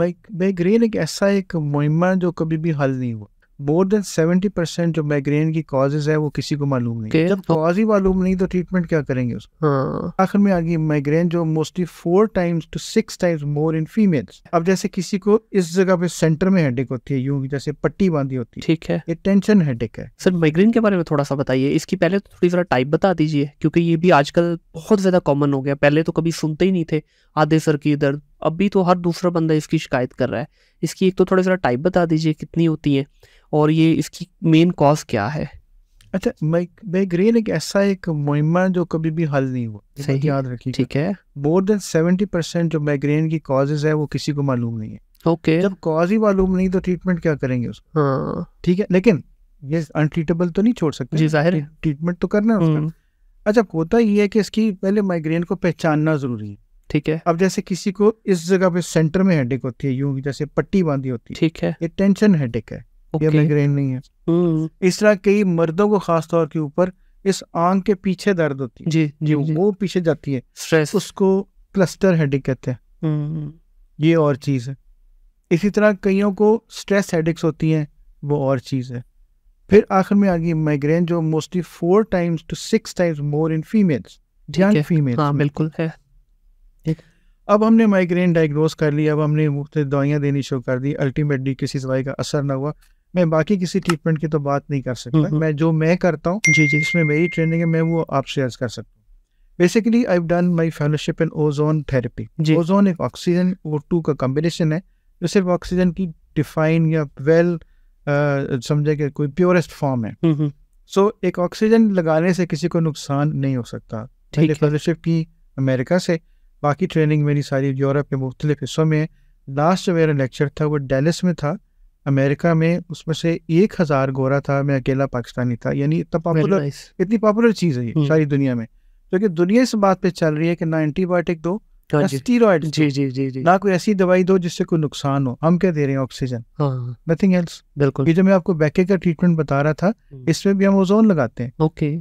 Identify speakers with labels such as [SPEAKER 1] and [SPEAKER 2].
[SPEAKER 1] Migraine एक ऐसा एक मुहिमा जो कभी भी हल नहीं हुआ मोर देन सेवेंटी परसेंट जो माइग्रेन की कॉजेज है वो किसी को मालूम नहीं जब कॉज तो ही मालूम नहीं तो ट्रीटमेंट क्या करेंगे उसको हाँ. आखिर में आ गई माइग्रेन जो mostly four times to six times more in females अब जैसे किसी को इस जगह पे सेंटर में हेडेक होती है यूं जैसे पट्टी बांधी होती है ठीक है ये टेंशन हेडेक है सर माइग्रेन के बारे में थोड़ा सा बताइए इसकी पहले तो थोड़ी जरा टाइप बता दीजिए क्योंकि ये भी आजकल बहुत ज्यादा कॉमन हो गया पहले तो कभी सुनते ही नहीं थे आधे सर की दर्द अब भी तो हर दूसरा बंदा इसकी शिकायत कर रहा है इसकी एक तो थोड़ा सा टाइप बता दीजिए कितनी होती है और ये इसकी मेन कॉज क्या है अच्छा माइग्रेन एक ऐसा एक मुहिमा जो कभी भी हल नहीं हुआ सही याद रखिए ठीक है मोर देन सेवेंटी परसेंट जो माइग्रेन की कॉजेज है वो किसी को मालूम नहीं है ओके जब कॉज ही मालूम नहीं तो ट्रीटमेंट क्या करेंगे उसको हाँ। ठीक है लेकिन ये अनट्रीटेबल तो नहीं छोड़ सकते जी जाहिर है ट्रीटमेंट तो करना है उसका हम्म। अच्छा होता ये है कि इसकी पहले माइग्रेन को पहचानना जरूरी है ठीक है अब जैसे किसी को इस जगह पे सेंटर में हेडेक होती है यूं जैसे पट्टी बांधी होती है ठीक है ये टेंशन हेडेक है ये माइग्रेन नहीं है हम्म। इस तरह कई मर्दों को खास तौर के ऊपर इस आंग के पीछे दर्द होती है जी जी, जी वो पीछे जाती है स्ट्रेस उसको क्लस्टर हेडेक कहते हैं हम्म। ये और चीज है इसी तरह कईयों को स्ट्रेस हेडेक्स होती हैं वो और चीज है फिर आखिर में आ गई माइग्रेन जो mostly four times to six times more in females females बिल्कुल है अब हमने माइग्रेन डायग्नोज कर लिया अब हमने मुफ्त तो दवाइयाँ देनी शुरू कर दी अल्टीमेटली किसी दवाई का असर ना हुआ मैं बाकी किसी ट्रीटमेंट की तो बात नहीं कर सकता हम्म, हम्म। मैं जो मैं करता हूँ जी जी इसमें मेरी ट्रेनिंग है मैं वो आपसे अर्ज कर सकता हूँ basically I done my fellowship in ozone therapy ozone एक ऑक्सीजन ओ टू का कॉम्बिनेशन है जो सिर्फ ऑक्सीजन की डिफाइन या वेल well, समझे कि कोई प्योरेस्ट फॉर्म है सो हम्म, so, एक ऑक्सीजन लगाने से किसी को नुकसान नहीं हो सकता फेलोशिप की अमेरिका से बाकी ट्रेनिंग मेरी सारी यूरोप के मुख्तलिफ हिस्सों में लास्ट जो मेरा लेक्चर था वो डेलिस में था अमेरिका में उसमें से एक हज़ार गोरा था मैं अकेला पाकिस्तानी था यानी इतना पॉपुलर nice. इतनी पॉपुलर चीज़ है ये हम्म। सारी दुनिया में क्योंकि तो दुनिया इस बात पे चल रही है कि ना एंटीबायोटिक दो ना हाँ जी जी जी जी ना कोई ऐसी दवाई दो जिससे कोई नुकसान हो हम क्या दे रहे हैं ऑक्सीजन नथिंग एल्स बिल्कुल ये जो मैं आपको बैके का ट्रीटमेंट बता रहा था हम्म। इसमें भी हम ओजोन लगाते हैं ओके